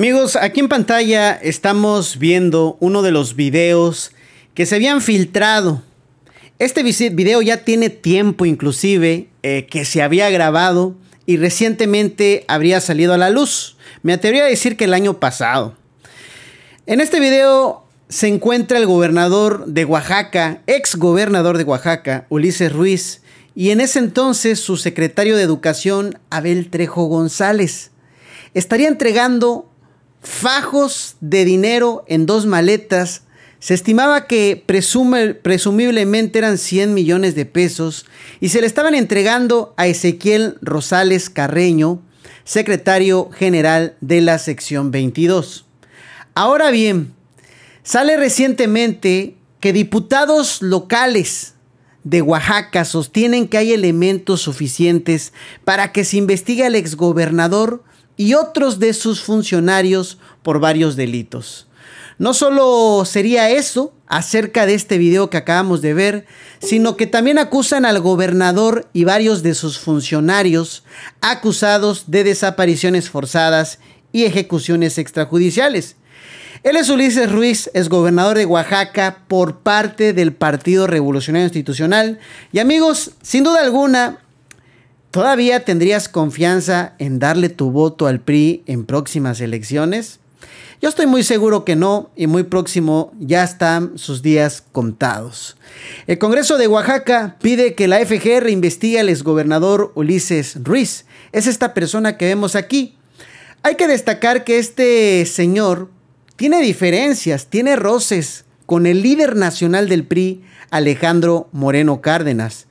Amigos, aquí en pantalla estamos viendo uno de los videos que se habían filtrado. Este video ya tiene tiempo inclusive eh, que se había grabado y recientemente habría salido a la luz. Me atrevería a decir que el año pasado. En este video se encuentra el gobernador de Oaxaca, ex gobernador de Oaxaca, Ulises Ruiz, y en ese entonces su secretario de Educación, Abel Trejo González. Estaría entregando fajos de dinero en dos maletas. Se estimaba que presumiblemente eran 100 millones de pesos y se le estaban entregando a Ezequiel Rosales Carreño, secretario general de la sección 22. Ahora bien, sale recientemente que diputados locales de Oaxaca sostienen que hay elementos suficientes para que se investigue al exgobernador y otros de sus funcionarios por varios delitos. No solo sería eso acerca de este video que acabamos de ver, sino que también acusan al gobernador y varios de sus funcionarios acusados de desapariciones forzadas y ejecuciones extrajudiciales. Él es Ulises Ruiz, es gobernador de Oaxaca por parte del Partido Revolucionario Institucional. Y amigos, sin duda alguna, ¿Todavía tendrías confianza en darle tu voto al PRI en próximas elecciones? Yo estoy muy seguro que no y muy próximo ya están sus días contados. El Congreso de Oaxaca pide que la FGR investigue al exgobernador Ulises Ruiz. Es esta persona que vemos aquí. Hay que destacar que este señor tiene diferencias, tiene roces con el líder nacional del PRI, Alejandro Moreno Cárdenas.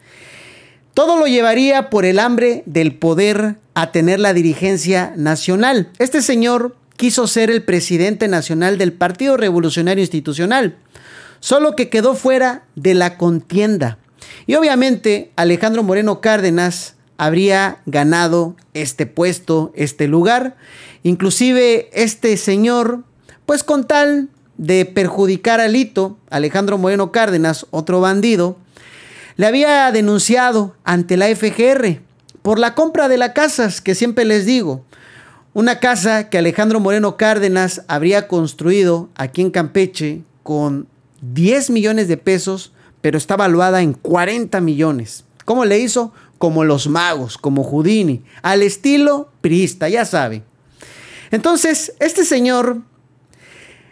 Todo lo llevaría por el hambre del poder a tener la dirigencia nacional. Este señor quiso ser el presidente nacional del Partido Revolucionario Institucional, solo que quedó fuera de la contienda. Y obviamente Alejandro Moreno Cárdenas habría ganado este puesto, este lugar. Inclusive este señor, pues con tal de perjudicar a Lito, Alejandro Moreno Cárdenas, otro bandido, le había denunciado ante la FGR por la compra de las casas que siempre les digo. Una casa que Alejandro Moreno Cárdenas habría construido aquí en Campeche con 10 millones de pesos, pero está valuada en 40 millones. ¿Cómo le hizo? Como los magos, como Houdini, al estilo priista, ya sabe. Entonces, este señor,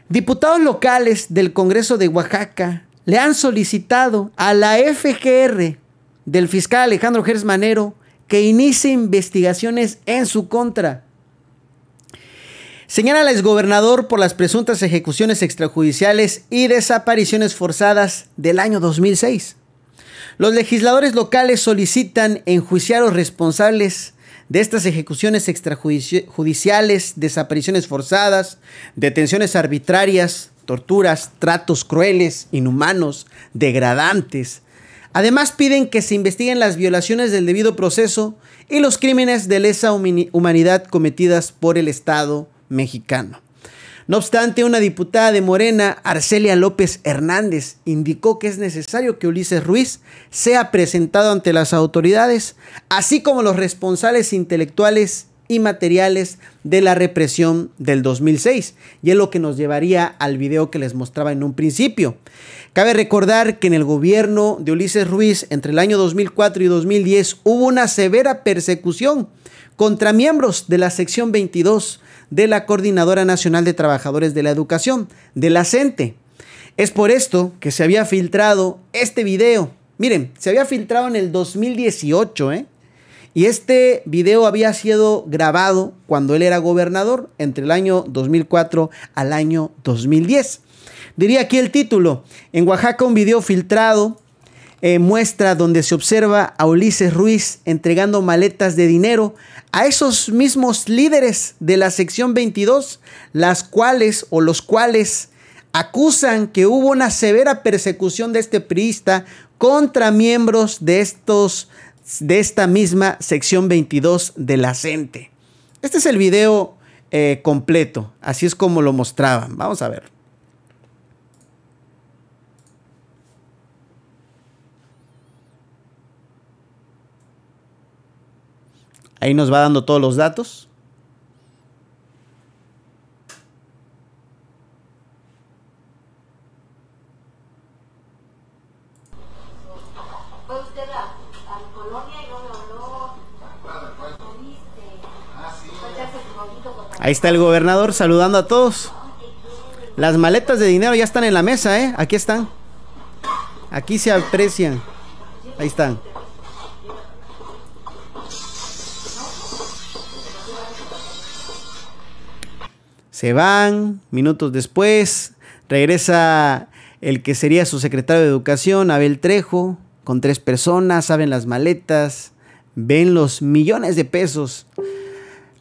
diputados locales del Congreso de Oaxaca, le han solicitado a la FGR del fiscal Alejandro Gersmanero que inicie investigaciones en su contra. Señala al exgobernador por las presuntas ejecuciones extrajudiciales y desapariciones forzadas del año 2006. Los legisladores locales solicitan enjuiciar a los responsables de estas ejecuciones extrajudiciales, desapariciones forzadas, detenciones arbitrarias, torturas, tratos crueles, inhumanos, degradantes. Además piden que se investiguen las violaciones del debido proceso y los crímenes de lesa humanidad cometidas por el Estado mexicano. No obstante, una diputada de Morena, Arcelia López Hernández, indicó que es necesario que Ulises Ruiz sea presentado ante las autoridades, así como los responsables intelectuales y materiales de la represión del 2006. Y es lo que nos llevaría al video que les mostraba en un principio. Cabe recordar que en el gobierno de Ulises Ruiz entre el año 2004 y 2010 hubo una severa persecución contra miembros de la sección 22 de la Coordinadora Nacional de Trabajadores de la Educación, de la CENTE. E. Es por esto que se había filtrado este video. Miren, se había filtrado en el 2018, ¿eh? Y este video había sido grabado cuando él era gobernador, entre el año 2004 al año 2010. Diría aquí el título, en Oaxaca un video filtrado eh, muestra donde se observa a Ulises Ruiz entregando maletas de dinero a esos mismos líderes de la sección 22, las cuales o los cuales acusan que hubo una severa persecución de este priista contra miembros de estos de esta misma sección 22 de la CENTE. Este es el video eh, completo, así es como lo mostraban. Vamos a ver. Ahí nos va dando todos los datos. Ah, Ahí está el gobernador saludando a todos. Las maletas de dinero ya están en la mesa, ¿eh? Aquí están. Aquí se aprecian. Ahí están. Se van, minutos después, regresa el que sería su secretario de Educación, Abel Trejo, con tres personas, saben las maletas, ven los millones de pesos.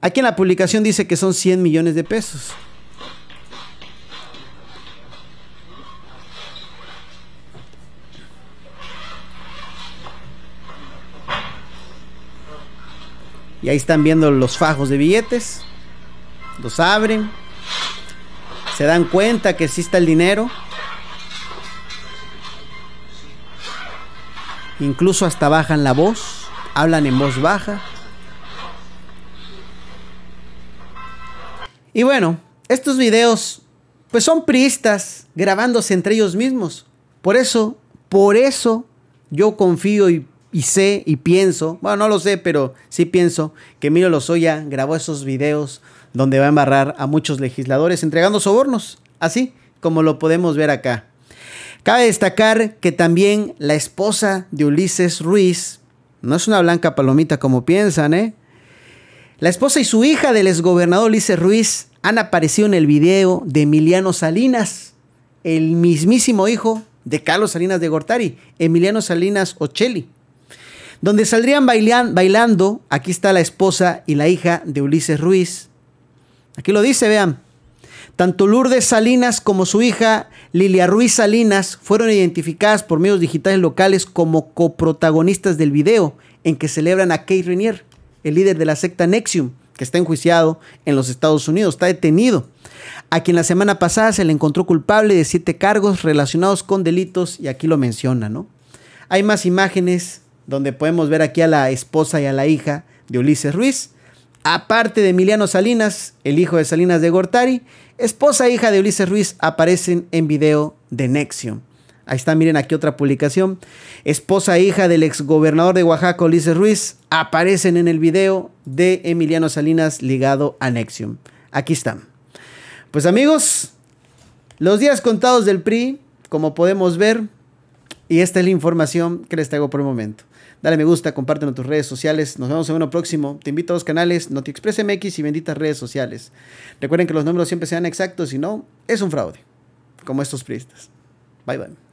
Aquí en la publicación dice que son 100 millones de pesos. Y ahí están viendo los fajos de billetes. Los abren. Se dan cuenta que sí está el dinero. incluso hasta bajan la voz, hablan en voz baja. Y bueno, estos videos pues son priistas grabándose entre ellos mismos. Por eso, por eso yo confío y, sé y pienso, bueno, no lo sé, pero sí pienso que los Lozoya grabó esos videos donde va a embarrar a muchos legisladores entregando sobornos, así como lo podemos ver acá. Cabe destacar que también la esposa de Ulises Ruiz, no es una blanca palomita como piensan, ¿eh? La esposa y su hija del exgobernador Ulises Ruiz han aparecido en el video de Emiliano Salinas, el mismísimo hijo de Carlos Salinas de Gortari, Emiliano Salinas Ocelli, donde saldrían bailando, aquí está la esposa y la hija de Ulises Ruiz. Aquí lo dice, vean. Tanto Lourdes Salinas como su hija Lilia Ruiz Salinas fueron identificadas por medios digitales locales como coprotagonistas del video en que celebran a Kate Rainier, el líder de la secta Nexium, que está enjuiciado en los Estados Unidos, está detenido, a quien la semana pasada se le encontró culpable de siete cargos relacionados con delitos, y aquí lo menciona, ¿no? Hay más imágenes donde podemos ver aquí a la esposa y a la hija de Ulises Ruiz, Aparte de Emiliano Salinas, el hijo de Salinas de Gortari, esposa e hija de Ulises Ruiz aparecen en video de Nexium. Ahí está, miren aquí otra publicación. Esposa e hija del exgobernador de Oaxaca, Ulises Ruiz, aparecen en el video de Emiliano Salinas ligado a Nexium. Aquí están. Pues amigos, los días contados del PRI, como podemos ver, y esta es la información que les traigo por el momento. Dale me gusta, compártelo en tus redes sociales. Nos vemos en uno próximo. Te invito a los canales NotiExpress MX y Benditas Redes Sociales. Recuerden que los números siempre sean exactos, si no, es un fraude. Como estos priestas. Bye bye.